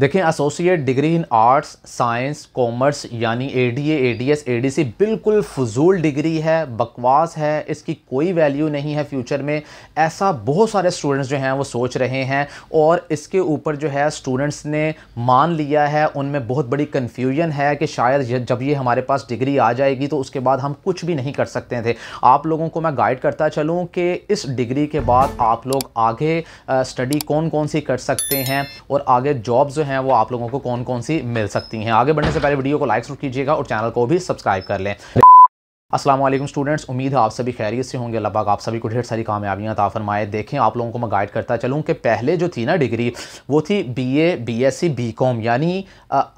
देखें associate degree in arts science commerce यानी A D A D S A D C बिल्कुल फजूल degree है बकवास है इसकी कोई वैल्यू नहीं है फ्यूचर में ऐसा बहुत सारे स्टूडेंट्स जो हैं वो सोच रहे हैं और इसके ऊपर जो है स्टूडेंट्स ने मान लिया है उनमें बहुत बड़ी कन्फ्यूजन है कि शायद जब ये हमारे पास डिग्री आ जाएगी तो उसके बाद हम कुछ भी नहीं कर सकते थे आप लोगों को मैं गाइड करता चलूँ कि इस डिग्री के बाद आप लोग आगे स्टडी कौन कौन सी कर सकते हैं और आगे जॉब्स जो हैं वो आप लोगों को कौन कौन सी मिल सकती हैं आगे बढ़ने से पहले वीडियो को लाइक शुरू कीजिएगा और चैनल को भी सब्सक्राइब कर लें असलम स्टूडेंट्स उम्मीद है आप सभी खैरियत से होंगे लगभग आप सभी को ढेर सारी कामयाबियाँ ताफरमाए फरमाए देखें आप लोगों को मैं गाइड करता चलूँ कि पहले जो थी ना डिग्री वो थी बीए बीएससी बीकॉम यानी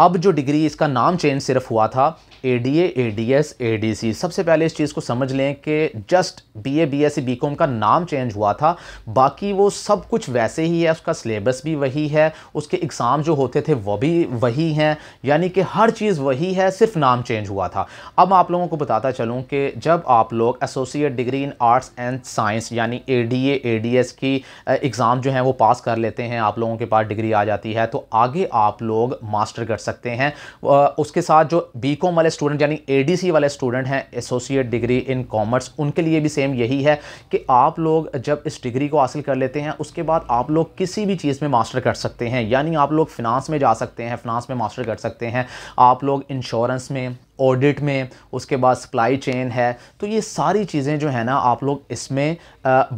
अब जो डिग्री इसका नाम चेंज सिर्फ हुआ था A D A D S A D C सबसे पहले इस चीज़ को समझ लें कि just B A B S C B com का नाम चेंज हुआ था बाकी वो सब कुछ वैसे ही है उसका सिलेबस भी वही है उसके एग्ज़ाम जो होते थे वो भी वही हैं यानी कि हर चीज़ वही है सिर्फ नाम चेंज हुआ था अब आप लोगों को बताता चलूँ हूँ कि जब आप लोग associate degree in arts and science यानी A D A A D S की एग्ज़ाम जो है वो पास कर लेते हैं आप लोगों के पास डिग्री आ जाती है तो आगे आप लोग मास्टर कर सकते हैं उसके साथ जो बी कॉम वाले स्टूडेंट यानी ए डी सी वाले स्टूडेंट हैं एसोसिएट डिग्री इन कॉमर्स उनके लिए भी सेम यही है कि आप लोग जब इस डिग्री को हासिल कर लेते हैं उसके बाद आप लोग किसी भी चीज़ में मास्टर कर सकते हैं यानी आप लोग फिनांस में जा सकते हैं फिनांस में मास्टर कर सकते हैं आप लोग इंश्योरेंस में ऑडिट में उसके बाद सप्लाई चेन है तो ये सारी चीज़ें जो है ना आप लोग इसमें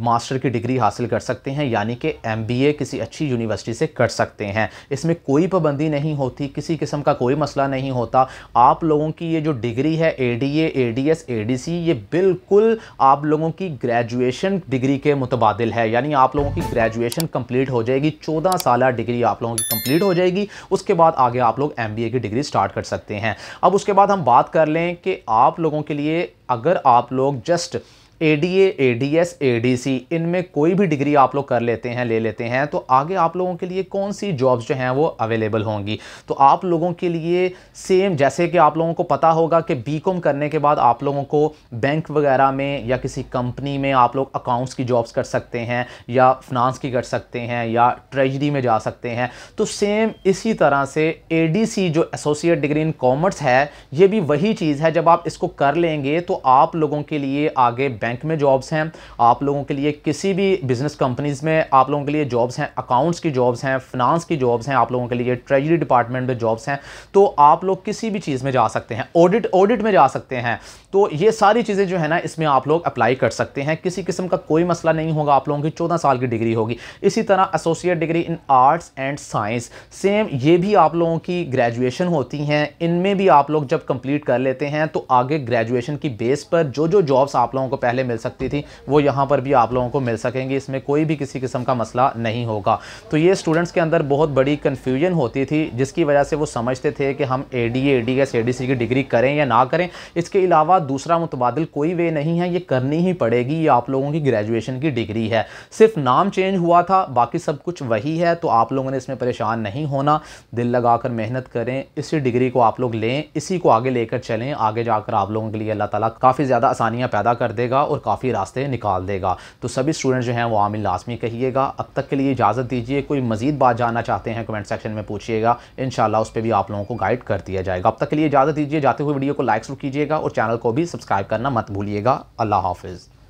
मास्टर की डिग्री हासिल कर सकते हैं यानी कि एम किसी अच्छी यूनिवर्सिटी से कर सकते हैं इसमें कोई पाबंदी नहीं होती किसी किस्म का कोई मसला नहीं होता आप लोगों की ये जो डिग्री है A D A D S A D C ये बिल्कुल आप लोगों की ग्रेजुएशन डिग्री के मुतबादल है यानी आप लोगों की ग्रेजुएशन कम्प्लीट हो जाएगी चौदह साल डिग्री आप लोगों की कम्प्लीट हो जाएगी उसके बाद आगे आप लोग एम की डिग्री स्टार्ट कर सकते हैं अब उसके बाद हम बात कर लें कि आप लोगों के लिए अगर आप लोग just A D A A D S A D C इनमें कोई भी डिग्री आप लोग कर लेते हैं ले लेते हैं तो आगे आप लोगों के लिए कौन सी जॉब्स जो हैं वो अवेलेबल होंगी तो आप लोगों के लिए सेम जैसे कि आप लोगों को पता होगा कि बी कॉम करने के बाद आप लोगों को बैंक वगैरह में या किसी कंपनी में आप लोग अकाउंट्स की जॉब्स कर सकते हैं या फिनांस की कर सकते हैं या ट्रेजरी में जा सकते हैं तो सेम इसी तरह से ए जो एसोसिएट डिग्री इन कॉमर्स है ये भी वही चीज़ है जब आप इसको कर लेंगे तो आप लोगों के लिए आगे बैंक बैंक में जॉब्स हैं आप लोगों के लिए किसी भी बिज़नेस कंपनीज़ में आप लोगों के लिए जॉब्स हैं अकाउंट्स की जॉब्स हैं फिनांस की जॉब्स हैं आप लोगों के लिए ट्रेजरी डिपार्टमेंट में जॉब्स हैं तो आप लोग किसी भी चीज़ में जा सकते हैं ऑडिट ऑडिट में जा सकते हैं तो ये सारी चीज़ें जो है ना इसमें आप लोग अप्लाई कर सकते हैं किसी किस्म का कोई मसला नहीं होगा आप लोगों की चौदह साल की डिग्री होगी इसी तरह associate degree in arts and science same ये भी आप लोगों की ग्रेजुएशन होती हैं इनमें भी आप लोग जब कंप्लीट कर लेते हैं तो आगे ग्रेजुएशन की बेस पर जो जो जॉब्स आप लोगों को पहले पहले मिल सकती थी वो यहाँ पर भी आप लोगों को मिल सकेंगी इसमें कोई भी किसी किस्म का मसला नहीं होगा तो ये स्टूडेंट्स के अंदर बहुत बड़ी कन्फ्यूजन होती थी जिसकी वजह से वो समझते थे कि हम A D A D S A D C की डिग्री करें या ना करें इसके अलावा दूसरा मुतबादल कोई वे नहीं है ये करनी ही पड़ेगी ये आप लोगों की ग्रेजुएशन की डिग्री है सिर्फ नाम चेंज हुआ था बाकी सब कुछ वही है तो आप लोगों ने इसमें परेशान नहीं होना दिल लगाकर मेहनत करें इसी डिग्री को आप लोग लें इसी को आगे लेकर चलें आगे जाकर आप लोगों के लिए अल्लाह ताला काफ़ी ज़्यादा आसानियाँ पैदा कर देगा और काफ़ी रास्ते निकाल देगा तो सभी स्टूडेंट जो हैं वो आमिल लाजमी कहिएगा अब तक के लिए इजाज़त दीजिए कोई मजीद बात जानना चाहते हैं कमेंट सेक्शन में पूछिएगा इन उस पर भी आप लोगों को गाइड कर दिया जाएगा अब तक के लिए इजाज़त दीजिए जाते हुए वीडियो को लाइक शुरू कीजिएगा और चैनल को भी सब्सक्राइब करना मत भूलिएगा अल्लाह हाफिज़